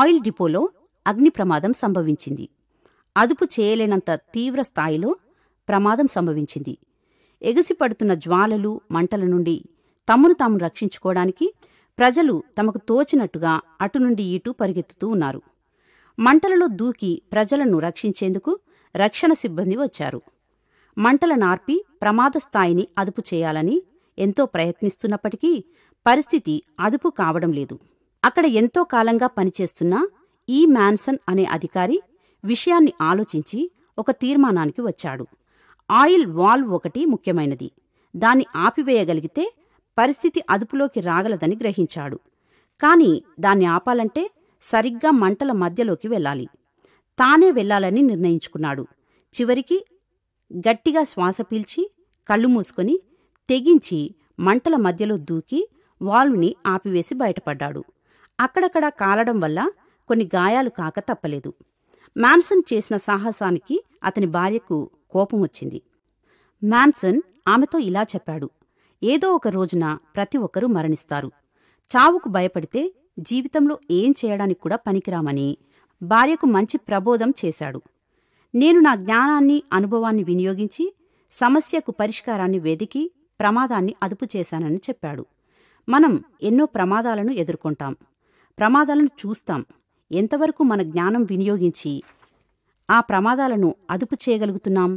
oil డిపోలో అగ్ని ప్రమాదం సంభవించింది అదుపు చేయలేనంత తీవ్ర స్థాయిలో ప్రమాదం సంభవించింది ఎగసిపడుతున్న జ్వాలలు మంటల నుండి తమను తాము రక్షించుకోవడానికి ప్రజలు తమకు తోచినట్టుగా అటు నుండి ఇటు పరిగెత్తుతూ ఉన్నారు మంటలలో దూకి ప్రజలను రక్షించేందుకు రక్షణ సిబ్బంది వచ్చారు మంటల నార్పి ప్రమాద స్థాయిని అదుపు చేయాలని ఎంతో ప్రయత్నిస్తున్నప్పటికీ పరిస్థితి అదుపు కావడం లేదు అక్కడ ఎంతో కాలంగా పనిచేస్తున్న ఈ మ్యాన్సన్ అనే అధికారి విషయాన్ని ఆలోచించి ఒక తీర్మానానికి వచ్చాడు ఆయిల్ వాల్వ్ ఒకటి ముఖ్యమైనది దాన్ని ఆపివేయగలిగితే పరిస్థితి అదుపులోకి రాగలదని గ్రహించాడు కాని దాన్ని ఆపాలంటే సరిగ్గా మంటల మధ్యలోకి వెళ్ళాలి తానే వెళ్లాలని నిర్ణయించుకున్నాడు చివరికి గట్టిగా శ్వాస పీల్చి కళ్ళు మూసుకొని తెగించి మంటల మధ్యలో దూకి వాల్వ్ని ఆపివేసి బయటపడ్డాడు అక్కడక్కడ కాలడం వల్ల కొన్ని గాయాలు కాక తప్పలేదు మ్యాన్సన్ చేసిన సాహసానికి అతని భార్యకు కోపం వచ్చింది మ్యాన్సన్ ఆమెతో ఇలా చెప్పాడు ఏదో ఒక రోజున ప్రతి ఒక్కరూ మరణిస్తారు చావుకు భయపడితే జీవితంలో ఏం చేయడానికి కూడా పనికిరామని భార్యకు మంచి ప్రబోధం చేశాడు నేను నా జ్ఞానాన్ని అనుభవాన్ని వినియోగించి సమస్యకు పరిష్కారాన్ని వెదికి ప్రమాదాన్ని అదుపు చేశానని చెప్పాడు మనం ఎన్నో ప్రమాదాలను ఎదుర్కొంటాం ప్రమాదాలను చూస్తాం ఎంతవరకు మన జ్ఞానం వినియోగించి ఆ ప్రమాదాలను అదుపు చేయగలుగుతున్నాం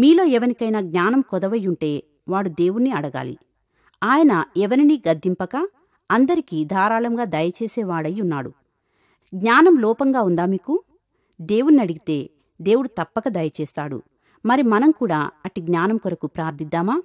మీలో ఎవరికైనా జ్ఞానం కొదవయ్యుంటే వాడు దేవుణ్ణి అడగాలి ఆయన ఎవరినీ గద్దింపక అందరికీ ధారాళంగా దయచేసేవాడై ఉన్నాడు జ్ఞానం లోపంగా ఉందా మీకు దేవుణ్ణి అడిగితే దేవుడు తప్పక దయచేస్తాడు మరి మనం కూడా అట్టి జ్ఞానం కొరకు ప్రార్థిద్దామా